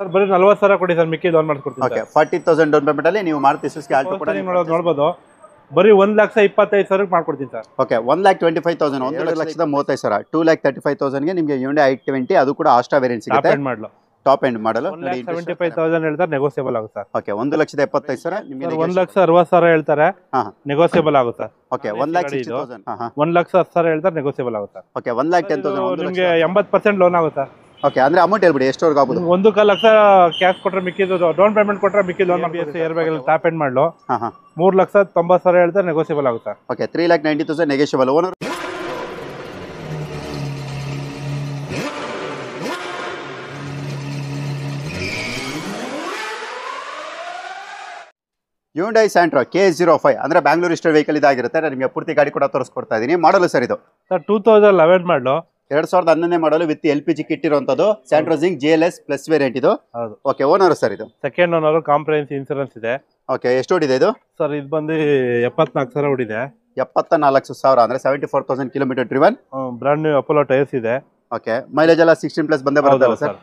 sir ಬರೀ ನಲ್ವತ್ತು ಸಾವಿರ ಕೊಡಿ ಸರ್ ಮಿಕ್ಕಿ ಲೋನ್ ಮಾಡಿಸ್ಕೊಡ್ತೀವಿ okay forty thousand down payment ಅಲ್ಲಿ ನೀವು ಮಾರುತಿ ಸುಸ್ಕಿ ಆಲ್ಟೋ ಕೂಡ ನೀವು ನೋಡ್ಬೋದು ಬರೀ ಒಂದು ಲಕ್ಷ ಇಪ್ಪತ್ತೈದು ಸಾವಿರಕ್ಕೆ ಮಾಡ್ಕೊಡ್ತೀನಿ sir okay one lakh twenty five thousand ಒಂದು ಲಕ್ಷದ ಮೂವತ್ತೈದು ಸಾವಿರ ಟೂ ಲ್ಯಾಕ್ ತರ್ಟಿ ಫೈವ್ ತೌಸಂಡ್ಗೆ ನಿಮಗೆ ಯೂಂಡೆ ಐ ಟ್ವೆಂಟಿ ಅದು ಕೂಡ ಆಸ್ಟಾ ವೇರಿಯಂಟ್ ಸಿಗುತ್ತೆ ಮಾಡಲು ಟಾಪ್ ಎಂಡ್ ಮಾಡಲು ಟ್ವೆಂಟಿ ಫೈವ್ ತೌಸಂಡ್ ಹೇಳ್ತಾರೆ ನೆಗೋಸಿಯಬಲ್ ಆಗುತ್ತೆ ಸರ್ ಓಕೆ ಒಂದು ಲಕ್ಷದ ಎಪ್ಪತ್ತೈದು ಸಾವಿರ ನಿಮಗೆ ಒಂದು ಲಕ್ಷ ಅರವತ್ತು ಸಾವಿರ ಹೇಳ್ತಾರೆ ನೆಗೋಸಿಯಬಲ್ ಆಗುತ್ತೆ okay one lakh six thousand one lakh ಹತ್ತು ಸಾವಿರ ಹೇಳ್ತಾರೆ ನೆಗೋಸಿಯಬಲ್ ಆಗುತ್ತೆ okay one lakh ten thousand ನಿಮಗೆ ಎಂಬತ್ತು ಪರ್ಸೆಂಟ್ ಲೋನ್ ಆಗುತ್ತೆ ಓಕೆ ಅಂದ್ರೆ ಅಮೌಂಟ್ ಹೇಳ್ಬಿಡಿ ಎಷ್ಟವರೆಗೆ ಆಗ್ಬೋದು ಒಂದು ಕಾಲ ಲಕ್ಷ ಕ್ಯಾಶ್ ಕೊಟ್ಟರೆ ಮಿಕ್ಕಿದ್ದು ಡೌನ್ ಪೇಮೆಂಟ್ ಕೊಟ್ಟರೆ ಮಿಕ್ಕಿದ್ದು ಲೋನ್ ಬಿ ಅಲ್ಲಿ ಎಂಡ್ ಮಾಡಲು ಹಾಂ ಮೂರು ಲಕ್ಷ ತೊಂಬತ್ತು ಸಾವಿರ ಹೇಳ್ತಾರೆ ನೆಗೋಸಿಯಬಲ್ ಆಗುತ್ತೆ okay three lakh ninety thousand negotiable owner Hyundai Santro K zero five ಅಂದರೆ ಬ್ಯಾಂಗ್ಳೂರ್ ಇಷ್ಟ ವೆಹಿಕಲ್ ಇದಾಗಿರುತ್ತೆ ನಾನು ನಿಮಗೆ ಪೂರ್ತಿ ಗಾಡಿ ಕೂಡ ತೋರಿಸ್ಕೊಡ್ತಾ ಇದ್ದೀನಿ ಮಾಡಲು ಸರ್ ಇದು ಸರ್ ಟೂ ತೌಸಂಡ್ ಲೆವೆನ್ ಮಾಡಲು ಎರಡು ಸಾವಿರದ ಹನ್ನೊಂದನೇ ಮಾಡಲು with L P G kit ಇರುವಂತದ್ದು Santro Xing G L S plus variant ಇದು ಓಕೆ ಓನರ್ ಸರ್ ಇದು ಸೆಕೆಂಡ್ ಓನರ್ ಕಾಂಪ್ರಹೆನ್ಸ್ ಇನ್ಸೂರೆನ್ಸ್ ಇದೆ ಓಕೆ ಎಷ್ಟು ಓಡಿದೆ ಇದು ಸರ್ ಇದು ಬಂದು ಎಪ್ಪತ್ನಾಲ್ಕು ಸಾವಿರ ಓಡಿದೆ ಎಪ್ಪತ್ತ ನಾಲ್ಕು ಸಾವಿರ ಅಂದ್ರೆ seventy four thousand kilometre driven brand new Apollo tyres ಇದೆ ಓಕೆ ಮೈಲೇಜ್ ಎಲ್ಲ ಸಿಕ್ಸ್ಟೀನ್ ಪ್ಲಸ್ ಬಂದೇ ಬರುತ್ತಲ್ಲ ಸರ್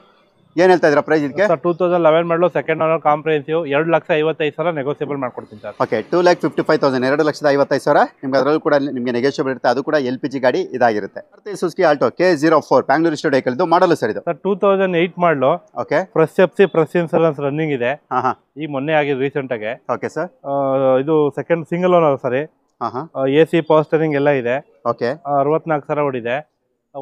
ಏನ್ ಹೇಳ್ತಾ ಇದ್ರ ಪ್ರೈಸ್ ಇದಕ್ಕೆ ಸರ್ ಟೂ ತೌಸಂಡ್ ಲೆವೆನ್ ಮಾಡಲು ಸೆಕೆಂಡ್ ಓನರ್ ಕಾಂಪ್ರಹೆನ್ಸಿವ್ ಎರಡು ಲಕ್ಷ ಐವತ್ತೈದು ಸಾವಿರ ನೆಗೋಸಿಯಬಲ್ ಮಾಡ್ಕೊಡ್ತೀನಿ sir okay two lakh fifty five thousand ಎರಡು ಲಕ್ಷದ ಐವತ್ತೈದು ಸಾವಿರ ನಿಮ್ಗೆ ಅದರಲ್ಲೂ ಕೂಡ ನಿಮಗೆ ನೆಗೋಸಿಯಬಲ್ ಇರುತ್ತೆ ಅದು ಕೂಡ ಎಲ್ ಪಿ ಜಿ ಗಾಡಿ ಇದಾಗಿರುತ್ತೆ Suzuki Alto K zero four Bangalore state ಇದು ಮಾಡಲು ಸರ್ ಇದು ಸರ್ ಟೂ ತೌಸಂಡ್ ಏಯ್ಟ್ ಮಾಡಲು okay fresh F C fresh insurance running ಇದೆ ಈಗ ಮೊನ್ನೆ ಆಗಿದೆ ರೀಸೆಂಟ್ ಆಗಿ ಓಕೆ ಸರ್ ಇದು ಸೆಕೆಂಡ್ ಸಿಂಗಲ್ ಓನರ್ ಸರಿ ಎ ಸಿ ಪವರ್ ಸ್ಟೇರಿಂಗ್ ಎಲ್ಲ ಇದೆ ಓಕೆ ಅರವತ್ನಾಲ್ಕು ಸಾವಿರ ಓಡಿದೆ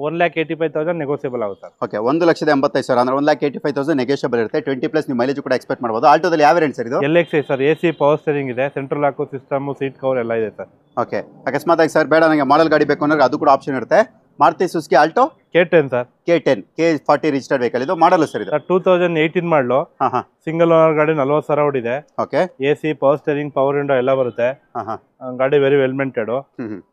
one lakh eighty five thousand negotiable ಆಗುತ್ತೆ ಓಕೆ ಒಂದು ಲಕ್ಷದ ಎಂಬತ್ತೈದು ಸಾವಿರ ಅಂದ್ರೆ one lakh eighty five thousand negotiable ಇರುತ್ತೆ ಟ್ವೆಂಟಿ ಪ್ಲಸ್ ನಿಮ್ಮ ಮೈಲೇಜ್ ಕೂಡ ಎಕ್ಸ್ಪೆಕ್ಟ್ ಮಾಡಬಹುದು ಆಲ್ಟೋದಲ್ಲಿ ಯಾವ ರೇಂಟ್ ಸರ್ ಇದು L X sir A C power steering ಇದೆ ಸೆಂಟ್ರಲ್ ಹಾಕೋ ಸಿಸ್ಟಮ್ ಸೀಟ್ ಕವರ್ ಎಲ್ಲ ಇದೆ ಸರ್ ಓಕೆ ಅಕಸ್ಮಾತ್ ಆಗಿ ಸರ್ ಬೇಡ ನನಗೆ ಮಾಡಲ್ ಗಾಡಿ ಬೇಕು ಅಂದ್ರೆ ಅದು ಕೂಡ ಆಪ್ಷನ್ ಇರುತ್ತೆ Maruti Suzuki Alto K ten sir K ten K forty registered vehicle ಇದು ಮಾಡಲ್ಲ ಸರ್ ಇದು ಟೂ ತೌಸಂಡ್ ಏಯ್ಟೀನ್ ಮಾಡಲು ಹಾಂ ಸಿಂಗಲ್ ಓನರ್ ಗಾಡಿ ನಲ್ವತ್ತು ಸಾವಿರ ಓಡಿದೆ okay A C power steering power window ಎಲ್ಲ ಬರುತ್ತೆ ಹಾಂ ಹಾಂ ಗಾಡಿ ವೆರಿ ವೆಲ್ ಮೇಂಟೆಡ್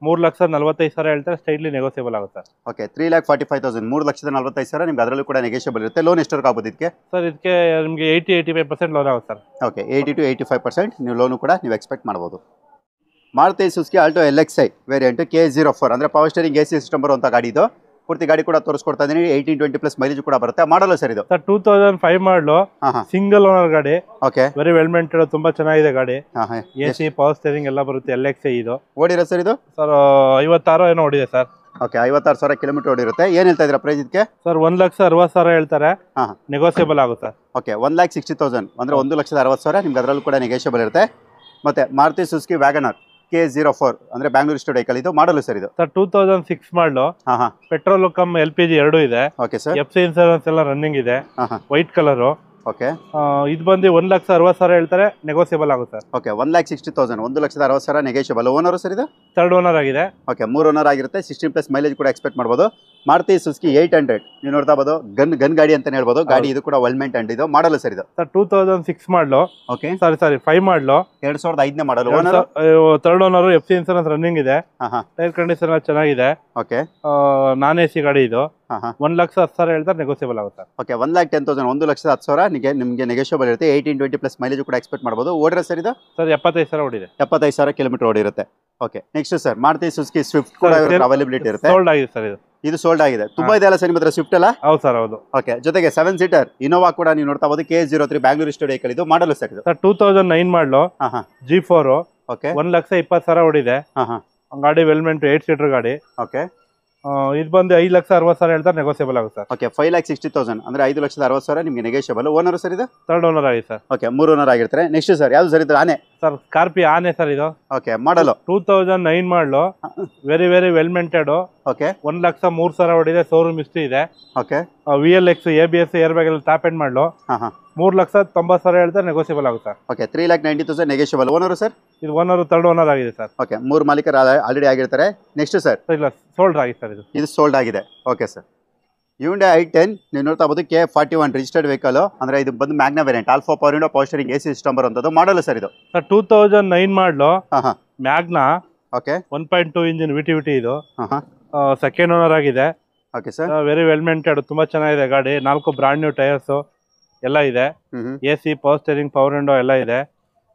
ಮೂರು ಲಕ್ಷ ನಲ್ವತ್ತೈದು ಸಾವಿರ ಹೇಳ್ತಾರೆ ಸ್ಟೈಟ್ಲಿ ನೆಗೋಸಿಯಬಲ್ ಆಗುತ್ತೆ okay three lakh forty five thousand ಮೂರು ಲಕ್ಷದ ನಲ್ವತ್ತೈದು ಸಾವಿರ ನಿಮ್ಗೆ ಅದರಲ್ಲೂ ಕೂಡ ನೆಗೋಸಿಯಬಲ್ ಇರುತ್ತೆ ಲೋನ್ ಎಷ್ಟು ಆಗ್ಬೋದು ಇದಕ್ಕೆ ಸರ್ ಇದಕ್ಕೆ ನಿಮಗೆ eighty eighty five percent loan ಆಗುತ್ತೆ sir okay eighty to eighty five percent ನೀವು ಲೋನು ಕೂಡ ನೀವು ಎಕ್ಸ್ಪೆಕ್ಟ್ ಮಾಡ್ಬೋದು Maruti Suzuki Alto L X I variant K zero four ಅಂದರೆ power steering A C system ಬರುವಂಥ ಗಾಡಿ ಇದು ಪೂರ್ತಿ ಗಾಡಿ ಕೂಡ ತೋರಿಸ್ಕೊಡ್ತಾ ಇದ್ದೀನಿ ಏಯ್ಟೀನ್ ಟ್ವೆಂಟಿ ಪ್ಲಸ್ ಮೈಲೇಜ್ ಕೂಡ ಬರುತ್ತೆ ಮಾಡಲ್ಲ ಸರ್ ಇದು ಸರ್ ಟೂ ತೌಸಂಡ್ ಫೈವ್ ಮಾಡಲು ಸಿಂಗಲ್ ಓನರ್ ಗಾಡಿ ಓಕೆ ವೆರಿ ವೆಲ್ ಮೇಂಟೈನ್ ತುಂಬಾ ಚೆನ್ನಾಗಿದೆ ಗಾಡಿ ಎ ಸಿ ಪವರ್ ಸ್ಟೇರಿಂಗ್ ಎಲ್ಲ ಬರುತ್ತೆ ಎಲ್ ಎಕ್ಸ್ ಇದು ಓಡಿರೋ ಸರ್ ಇದು ಸರ್ ಐವತ್ತಾರು ಏನೋ ಓಡಿದೆ ಸರ್ ಓಕೆ ಐವತ್ತಾರು ಸಾವಿರ ಕಿಲೋಮೀಟರ್ ಓಡಿರುತ್ತೆ ಏನ್ ಹೇಳ್ತಾ ಇದ್ರ ಪ್ರೈಸ್ ಇದಕ್ಕೆ ಸರ್ ಒಂದು ಲಕ್ಷ ಅರವತ್ತು ಸಾವಿರ ಹೇಳ್ತಾರೆ ನೆಗೋಸಿಯಬಲ್ ಆಗುತ್ತೆ okay one lakh sixty thousand ಅಂದ್ರೆ ಒಂದು ಲಕ್ಷದ ಅರವತ್ತು ಸಾವಿರ ನಿಮ್ಗೆ ಅದರಲ್ಲೂ ಕೂಡ ನೆಗೋಸಿಯಬಲ್ ಇರುತ್ತೆ ಮತ್ತೆ Maruti Suzuki Wagon R K zero four ಅಂದ್ರೆ ಬ್ಯಾಂಗ್ಳೂರ್ ಸ್ಟು ವೆಹಿಕಲ್ ಇದು ಮಾಡಲು ಸರ್ ಇದು ಸರ್ ಟೂ ತೌಸಂಡ್ ಸಿಕ್ಸ್ ಮಾಡಲು petrol cum L P G ಎರಡು ಇದೆ okay sir F C insurance ಎಲ್ಲ ರನ್ನಿಂಗ್ ಇದೆ ವೈಟ್ ಕಲರು ಓಕೆ ಇದು ಬಂದು ಒಂದು ಲಕ್ಷ ಅರವತ್ತು ಸಾವಿರ ಹೇಳ್ತಾರೆ ನೆಗೋಸಿಯಬಲ್ ಆಗುತ್ತೆ okay one lakh sixty thousand ಒಂದು ಲಕ್ಷದ ಅರವತ್ತು ಸಾವಿರ ನೆಗೋಸಿಯಬಲ್ ಓನರ್ ಸರ್ ಇದು ತರ್ಡ್ ಓನರ್ ಆಗಿದೆ ಓಕೆ ಮೂರ್ ಓನರ್ ಆಗಿರುತ್ತೆ ಸಿಕ್ಸ್ಟೀನ್ ಪ್ಲಸ್ ಮೈಲೇಜ್ ಕೂಡ ಎಕ್ಸ್ಪೆಕ್ಟ್ ಮಾಡಬಹುದು ಮಾರುತಿ ಸುಸ್ಕಿ ಏಟ್ ಹಂಡ್ರೆಡ್ ನೀವು ನೋಡ್ತಾ ಬೋದು ಗನ್ ಗನ್ ಗಾಡಿ ಅಂತ ಹೇಳ್ಬೋದು ಗಾಡಿ ಇದು ಕೂಡ ವೆಲ್ಮೆಂಟ್ ಅಂಡ್ ಇದು ಮಾಡಲ್ಲ ಸರ್ ಇದು ಸರ್ ಟೂ ತೌಸಂಡ್ ಸಿಕ್ಸ್ ಮಾಡಲು ಓಕೆ ಸಾರಿ ಸಾರಿ ಫೈವ್ ಮಾಡಲು ಎರಡ್ ಸಾವಿರದ ಐದನೇ ಮಾಡಲು owner third owner F C insurance running ಇದೆ ಟೈರ್ ಕಂಡೀಷನ್ ಚೆನ್ನಾಗಿದೆ ಓಕೆ ನಾನ್ ಎ ಸಿ ಗಾಡಿ ಇದು ಒಂದ್ ಲಕ್ಷ ಹತ್ತು ಸಾವಿರ ಹೇಳ್ತಾರೆ ನೆಗೋಸಿಯಬಲ್ ಆಗುತ್ತೆ okay one lakh ten thousand ಒಂದು ಲಕ್ಷದ ಹತ್ತು ಸಾವಿರ ನಿಮಗೆ ನಿಮಗೆ ನೆಗೋಸಿಯಬಲ್ ಇರುತ್ತೆ ಏಯ್ಟೀನ್ ಟ್ವೆಂಟಿ ಪ್ಲಸ್ ಮೈಲೇಜ್ ಕೂಡ ಎಕ್ಸ್ಪೆಕ್ಟ್ ಮಾಡಬಹುದು ಓಡಿರೋ ಸರ್ ಇದು ಸರ್ ಎಪ್ಪತ್ತೈದು ಸಾವಿರ ಓಡಿದೆ ಎಪ್ಪತ್ತೈದು ಸಾವಿರ ಕಿಲೋಮೀಟರ್ ಓಡಿರುತ್ತೆ okay next sir Maruti Suzuki Swift ಕೂಡ ಅವೈಲಬಿಲಿಟಿ ಇರುತ್ತೆ ಸೋಲ್ಡ್ ಆಗಿದೆ ಸರ್ ಇದು ಇದು ಸೋಲ್ಡ್ ಆಗಿದೆ ತುಂಬಾ ಇದೆ ಅಲ್ಲ ಸರ್ ನಿಮ್ಮ ಹತ್ರ ಸ್ವಿಫ್ಟ್ ಅಲ್ಲ ಹೌದು ಸರ್ ಹೌದು ಓಕೆ ಜೊತೆಗೆ ಸೆವೆನ್ ಸೀಟರ್ ಇನೋವಾ ಕೂಡ ನೀವು ನೋಡ್ತಾ ಹೋಗೋದು K zero three Bangalore vehicle ಇದು ಮಾಡಲು sir sir two thousand nine ಮಾಡಲು ಜಿ ಫೋರ್ ಓಕೆ ಒಂದ್ ಲಕ್ಷ ಇಪ್ಪತ್ತು ಸಾವಿರ ಓಡಿದೆ ಗಾಡಿ ವೆಲ್ಮೆಂಟ್ ಏಟ್ ಸೀಟರ್ ಗಾಡಿ ಓಕೆ ಇದು ಬಂದು ಐದು ಲಕ್ಷ ಅರವತ್ತು ಸಾವಿರ ಹೇಳ್ತಾರೆ ನೆಗೋಸಿಯಬಲ್ ಆಗುತ್ತೆ sir okay five lakh sixty thousand ಅಂದ್ರೆ ಐದು ಲಕ್ಷದ ಅರವತ್ತು ಸಾವಿರ ನಿಮಗೆ ನೆಗೋಸಿಯಬಲ್ ಓನರ್ ಸರ್ ಇದೆ ತರ್ಡ್ ಓನರ್ ಆಗಿದೆ ಸರ್ ಓಕೆ ಮೂರು ಓನರ್ ಆಗಿರ್ತಾರೆ ನೆಕ್ಸ್ಟ್ ಸರ್ ಯಾವ್ದು ಸರ್ ಇದು ಆನೆ ಸರ್ ಸ್ಕಾರ್ಪಿ ಆನೆ ಸರ್ ಇದು ಓಕೆ ಮಾಡಲು ಟೂ ತೌಸಂಡ್ ನೈನ್ ಮಾಡಲು very very well maintained okay ಒಂದ್ ಲಕ್ಷ ಮೂರ್ ಸಾವಿರ ಹೊಡಿದೆ ಶೋರೂಮ್ ಇಷ್ಟು ಇದೆ okay V L X A B S air airbag ಅಲ್ಲಿ ಟಾಪ್ ಎಂಡ್ ಮಾಡ್ಲು ಮೂರ್ ಲಕ್ಷ ತೊಂಬತ್ ಸಾವಿರ ಹೇಳಿದ್ರೆ ನೆಗೋಸಿಯಬಲ್ ಆಗುತ್ತೆ okay three lakh ninety thousand negotiable owner sir ಇದು ಓನರ್ ತರ್ಡ್ ಓನರ್ ಆಗಿದೆ ಸರ್ ಓಕೆ ಮೂರು ಮಾಲೀಕರು ಆಲ್ರೆಡಿ ಆಗಿರ್ತಾರೆ ನೆಕ್ಸ್ಟ್ ಸರ್ ಇಲ್ಲ ಸೋಲ್ಡ್ ಆಗಿದೆ ಸರ್ ಇದು ಇದು ಸೋಲ್ಡ್ ಆಗಿದೆ okay sir Hyundai I ten ನೀವು ನೋಡ್ತಾ ಬೋದು K forty one registered vehicle ಅಂದ್ರೆ ಇದು ಬಂದು Magna variant alpha power window power steering A C system ಬರುವಂತದ್ದು ಮಾಡಲ್ಲ ಸರ್ ಇದು ಸರ್ ಟೂ ತೌಸಂಡ್ ನೈನ್ ಮಾಡಲು Magna okay one point two engine VT VT ಇದು ಸೆಕೆಂಡ್ ಓನರ್ ಆಗಿದೆ okay sir very well maintained ತುಂಬಾ ಚೆನ್ನಾಗಿದೆ ಗಾಡಿ ನಾಲ್ಕು ಬ್ರಾಂಡ್ ನ್ಯೂ ಟೈರ್ಸ್ ಎಲ್ಲ ಇದೆ A C power steering power window ಎಲ್ಲ ಇದೆ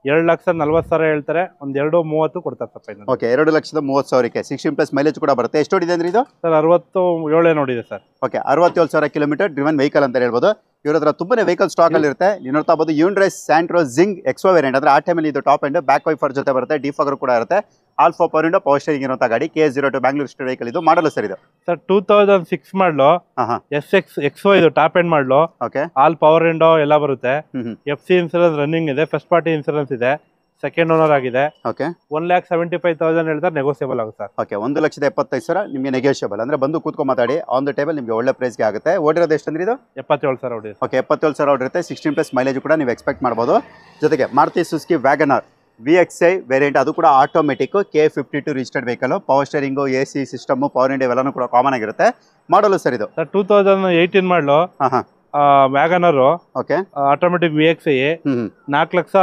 ಎರಡು ಲಕ್ಷ ನಲ್ವತ್ತು ಸಾವಿರ ಹೇಳ್ತಾರೆ ಒಂದು ಎರಡು ಮೂವತ್ತು ಕೊಡ್ತಾರೆ ಓಕೆ ಎರಡು ಲಕ್ಷದ ಮೂವತ್ತು ಸಾವಿರಕ್ಕೆ ಸಿಕ್ಸ್ಟೀನ್ ಪ್ಲಸ್ ಮೈಲೇಜ್ ಕೂಡ ಬರುತ್ತೆ ಎಷ್ಟು ಇದೆ ಅಂದ್ರೆ ಇದು ಸರ್ ಅರವತ್ತು ಏಳೇ ನೋಡಿದೆ ಸರ್ ಓಕೆ ಅರವತ್ತೇಳು ಸಾವಿರ ಕಿಲೋಮೀಟರ್ ಡ್ರಿವನ್ ವೆಹಿಕಲ್ ಅಂತ ಹೇಳ್ಬೋದು ಇವ್ರ ಹತ್ರ ತುಂಬನೇ ವೆಹಿಕಲ್ ಅಲ್ಲಿ ಇರುತ್ತೆ ನೀವು ನೋಡ್ತಾ ಬೋದು ಯೂನ್ರೈಸ್ ಸ್ಯಾಂಟ್ರೋ ಜಿಂಗ್ ಎಕ್ಸೋ ವೇರಿಯಂಟ್ ಅಂದ್ರೆ ಆ ಟೈಮಲ್ಲಿ ಇದು ಟಾಪ್ ಎಂಡ್ ಬ್ಯಾಕ್ ವೈಫರ್ ಜೊತೆ ಬರುತ್ತೆ ಡಿಫಾಗರ್ ಕೂಡ ಇರುತ್ತೆ alpha power window power steering ಇರುವಂಥ ಗಾಡಿ K zero two Bangalore state vehicle ಇದು ಮಾಡಲು ಸರ್ ಇದು sir two thousand six model S X ಎಕ್ಸೋ ಇದು top end model okay all power window ಎಲ್ಲ ಬರುತ್ತೆ ಎಫ್ ಸಿ ಇನ್ಸೂರೆನ್ಸ್ ರನ್ನಿಂಗ್ ಇದೆ ಫಸ್ಟ್ ಪಾರ್ಟಿ ಇನ್ಸೂರೆನ್ಸ್ ಇದೆ ಸೆಕೆಂಡ್ ಓನರ್ ಆಗಿದೆ okay one lakh seventy five thousand ಹೇಳಿದ್ರೆ ನೆಗೋಸಿಯಬಲ್ ಆಗುತ್ತೆ ಸರ್ ಓಕೆ ಒಂದು ಲಕ್ಷದ ಎಪ್ಪತ್ತೈದು ಸಾವಿರ ನಿಮಗೆ ನೆಗೋಸಿಯಬಲ್ ಅಂದ್ರೆ ಬಂದು ಕೂತ್ಕೊಂಡು ಮಾತಾಡಿ ಆನ್ ದ ಟೇಬಲ್ ನಿಮಗೆ ಒಳ್ಳೆ ಪ್ರೈಸ್ಗೆ ಆಗುತ್ತೆ ಓಡಿರೋದು ಎಷ್ಟು ಅಂದ್ರೆ ಇದು ಎಪ್ಪತ್ತೇಳು ಸಾವಿರ ಓಡಿ ಓಕೆ ಎಪ್ಪತ್ತೇಳು ಸಾವಿರ ಓಡಿರುತ್ತೆ ಸಿಕ್ಸ್ಟೀನ್ ಪ್ಲಸ್ ಮೈಲೇಜ್ ಕೂಡ ನೀವು ಎಕ್ಸ್ಪೆಕ್ಟ್ ಮಾಡ್ಬೋದು ಜೊತೆಗೆ Maruti Suzuki Wagon R V X I variant ಅದು ಕೂಡ automatic K fifty two registered vehicle power steering A C system power India ಎಲ್ಲಾನು ಕೂಡ ಕಾಮನ್ ಆಗಿರುತ್ತೆ ಮಾಡಲು ಸರ್ ಇದು sir two thousand eighteen model ಹಾಂ ಹಾಂ Wagon R okay automatic V X ನಾಲ್ಕು ಲಕ್ಷ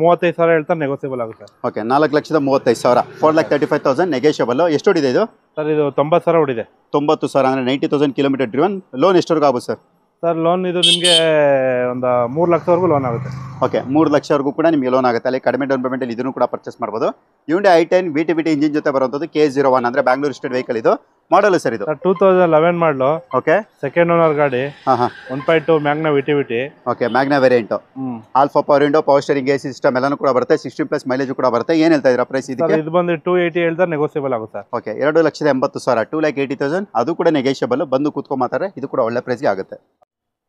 ಮೂವತ್ತೈದು ಸಾವಿರ ಹೇಳ್ತಾರೆ ನೆಗೋಸಿಯಬಲ್ ಆಗುತ್ತೆ ಓಕೆ ನಾಲ್ಕು ಲಕ್ಷದ ಮೂವತ್ತೈದು ಸಾವಿರ four lakh thirty five thousand negotiable ಎಷ್ಟು ಹೊಡಿದೆ ಇದು ಸರ್ ಇದು ತೊಂಬತ್ತು ಸಾವಿರ ಹೊಡಿದೆ ತೊಂಬತ್ತು ಸಾವಿರ ಅಂದರೆ ninety thousand kilometre driven loan ಎಷ್ಟವರೆಗೂ ಆಗುತ್ತೆ ಸರ್ ಸರ್ ಲೋನ್ ಇದು ನಿಮಗೆ ಒಂದು ಮೂರು ಲಕ್ಷವರೆಗೂ ಲೋನ್ ಆಗುತ್ತೆ ಓಕೆ ಮೂರು ಲಕ್ಷವರೆಗೂ ಕೂಡ ನಿಮಗೆ ಲೋನ್ ಆಗುತ್ತೆ ಅಲ್ಲಿ ಕಡಿಮೆ ಡೌನ್ ಪೇಮೆಂಟಲ್ಲಿ ಇದನ್ನು ಕೂಡ ಪರ್ಚೇಸ್ ಮಾಡ್ಬೋದು Hyundai I ten V T B T engine ಜೊತೆ ಬರುವಂಥದ್ದು ಕೆ ಜೀರೋ ಒನ್ ಅಂದರೆ ಬ್ಯಾಂಗ್ಳೂರು ಸ್ಟೇಟ್ ವೆಹಿಕಲ್ ಇದು ಮಾಡಲ್ ಸರ್ ಇದು two thousand eleven model okay second owner ಗಾಡಿ one point two Magna VT VT okay Magna variant alpha power window power steering AC system ಎಲ್ಲಾನು ಕೂಡ ಬರುತ್ತೆ sixty plus mileage ಕೂಡ ಬರುತ್ತೆ ಏನ್ ಹೇಳ್ತಾ ಇದ್ರ ಪ್ರೈಸ್ ಇದಕ್ಕೆ ಇದು ಬಂದು ಟೂ ಏಟಿ ಹೇಳಿದ್ರೆ ನೆಗೋಸಿಯಬಲ್ ಆಗುತ್ತೆ ಓಕೆ ಎರಡು ಲಕ್ಷದ ಎಂಬತ್ತು ಸಾವಿರ ಟೂ ಲ್ಯಾಕ್ ಏಯ್ಟಿ ತೌಸಂಡ್ ಅದು ಕೂಡ ನೆಗೋಸಿಯಬಲ್ ಬಂದು ಕೂತ್ಕೊಂಡ್ ಮಾತಾಡ್ರೆ ಇದು ಕೂಡ ಒಳ್ಳೆ ಪ್ರೈಸ್ಗೆ ಆಗುತ್ತೆ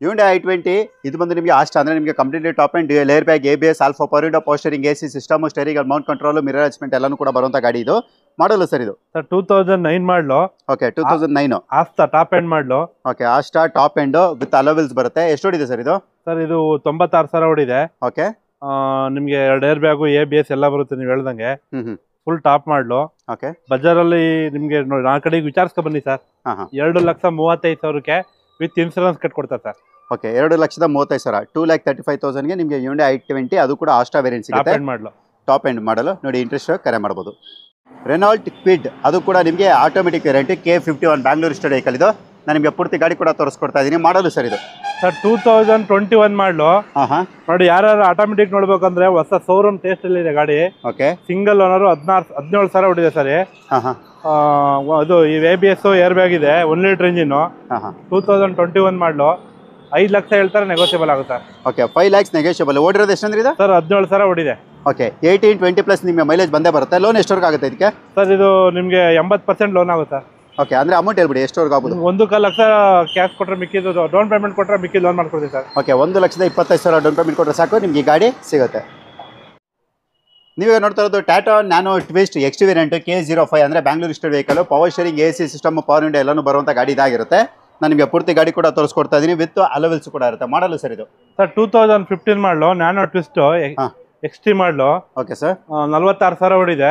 ಯೂಂಡೆ ಐ ಟ್ವೆಂಟಿ ಇದು ಬಂದು ನಿಮಗೆ ಅಷ್ಟ ಅಂದರೆ ನಿಮಗೆ completely top end air bag A B S alpha power window power steering A C system steering mount control mirror adjustment ಎಲ್ಲನೂ ಕೂಡ ಬರುವಂಥ ಗಾಡಿ ಇದು ಮಾಡಲ್ಲ ಸರ್ ಇದು sir two thousand nine model okay two thousand nine Asta top end model okay Asta top end with alloy wheels ಬರುತ್ತೆ ಎಷ್ಟು ಹೊಡಿದೆ sir ಇದು ಸರ್ ಇದು ತೊಂಬತ್ತಾರು ಸಾವಿರ ಹೊಡಿದೆ ಓಕೆ ನಿಮ್ಗೆ ಎರಡು air bag A B S ಎಲ್ಲ ಬರುತ್ತೆ ನೀವು ಹೇಳ್ದಂಗೆ ಫುಲ್ ಟಾಪ್ ಮಾಡ್ಲು ಓಕೆ ಬಜಾರಲ್ಲಿ ಅಲ್ಲಿ ನಿಮ್ಗೆ ನಾಲ್ಕು ಕಡೆಗೆ ವಿಚಾರಿಸ್ಕೊ ಬನ್ನಿ ಸರ್ ಎರಡು ಲಕ್ಷ ಮೂವತ್ತೈದು ಸಾವಿರಕ್ಕೆ ವಿತ್ ಇನ್ಸೂರೆನ್ಸ್ ಕಟ್ಕೊಡ್ತಾರೆ ಸರ್ ಓಕೆ ಎರಡು ಲಕ್ಷದ ಮೂವತ್ತೈದು ಸಾವಿರ ಟೂ ಲ್ಯಾಕ್ ತರ್ಟಿ ಫೈವ್ ತೌಸಂಡ್ಗೆ ನಿಮಗೆ ಯುಂಡೆ ಐ ಟ್ವೆಂಟಿ ಅದು ಕೂಡ ಆಸ್ಟಾ ವೇರಿಯಂಟ್ ಸಿಗುತ್ತೆ ಟಾಪ್ ಎಂಡ್ ಮಾಡಲು ನೋಡಿ ಇಂಟ್ರೆಸ್ಟ್ ಕರೆ ಮಾಡ್ಬೋದು ರೆನಾಲ್ಟ್ ಕ್ವಿಡ್ ಅದು ಕೂಡ ನಿಮಗೆ automatic variety K fifty one Bangalore state vehicle ಇದು ನಾನು ನಿಮಗೆ ಪೂರ್ತಿ ಗಾಡಿ ಕೂಡ ತೋರಿಸ್ಕೊಡ್ತಾ ಇದ್ದೀನಿ ಮಾಡಲು ಸರ್ ಇದು sir two thousand twenty one model ನೋಡಿ ಯಾರು ಆಟೋಮೆಟಿಕ್ ನೋಡ್ಬೇಕಂದ್ರೆ ಹೊಸ ಶೋರೂಮ್ ಟೇಸ್ಟ್ ಅಲ್ಲಿ ಇದೆ ಗಾಡಿ ಓಕೆ ಸಿಂಗಲ್ ಓನರು ಹದಿನಾರು ಹದಿನೇಳು ಸಾವಿರ ಹೊಡಿದೆ ಸರಿ ಅದು ಈ A B S air bag ಇದೆ one litre engine two thousand twenty one model ಐದು ಲಕ್ಷ ಹೇಳ್ತಾರೆ ನೆಗೋಸಿಯಬಲ್ ಆಗುತ್ತೆ ಓಕೆ ಫೈವ್ ಲ್ಯಾಕ್ಸ್ ನೆಗೋಸಿಯಬಲ್ ಓಡಿರೋದು ಎಷ್ಟಂದ್ರೆ ಇದು ಸರ್ ಹದಿನೇಳು ಸಾವಿರ ಓಡಿದೆ ಓಕೆ ಏಯ್ಟೀನ್ ಟ್ವೆಂಟಿ ಪ್ಲಸ್ ನಿಮಗೆ ಮೈಲೇಜ್ ಬಂದೇ ಬರುತ್ತೆ ಲೋನ್ ಎಷ್ಟವರೆಗೆ ಆಗುತ್ತೆ ಇದಕ್ಕೆ ಸರ್ ಇದು ನಿಮಗೆ ಎಂಬತ್ತು ಪರ್ಸೆಂಟ್ ಲೋನ್ ಆಗುತ್ತೆ ಓಕೆ ಅಂದ್ರೆ ಅಮೌಂಟ್ ಹೇಳ್ಬಿಡಿ ಎಷ್ಟವರೆಗೆ ಆಗುತ್ತೆ ಒಂದು ಕಾಲ ಲಕ್ಷ ಕ್ಯಾಶ್ ಕೊಟ್ಟರೆ ಮಿಕ್ಕಿದ್ದು ಡೌನ್ ಪೇಮೆಂಟ್ ಕೊಟ್ಟರೆ ಮಿಕ್ಕಿದ್ದು ಲೋನ್ ಮಾಡ್ಕೊಡ್ತೀವಿ ಸರ್ ಓಕೆ ಒಂದು ಲಕ್ಷದ ಇಪ್ಪತ್ತೈದು ಸಾವಿರ ಡೌನ್ ಪೇಮೆಂಟ್ ಕೊಟ್ಟರೆ ಸಾಕು ನಿಮಗೆ ಗಾಡಿ ಸಿಗುತ್ತೆ ನೀವೇ ನೋಡ್ತಾ ಇರೋದು Tata Nano Twist X T K zero five ಅಂದರೆ ಬ್ಯಾಂಗ್ಳೂರ್ ಇಷ್ಟು vehicle power steering A C system power India ಎಲ್ಲನೂ ಬರುವಂಥ ಗಾಡಿ ಇದಾಗಿರುತ್ತೆ ನಾನು ನಿಮಗೆ ಪೂರ್ತಿ ಗಾಡಿ ಕೂಡ ತೋರಿಸ್ಕೊಡ್ತಾ ಇದ್ದೀನಿ ವಿತ್ ಅಲೋವೆಲ್ಸ್ ಕೂಡ ಇರುತ್ತೆ ಮಾಡಲು ಸರ್ ಇದು sir two thousand fifteen model Nano Twist extreme model okay sir ನಲ್ವತ್ತಾರು ಸಾವಿರ ಹೊಡಿದೆ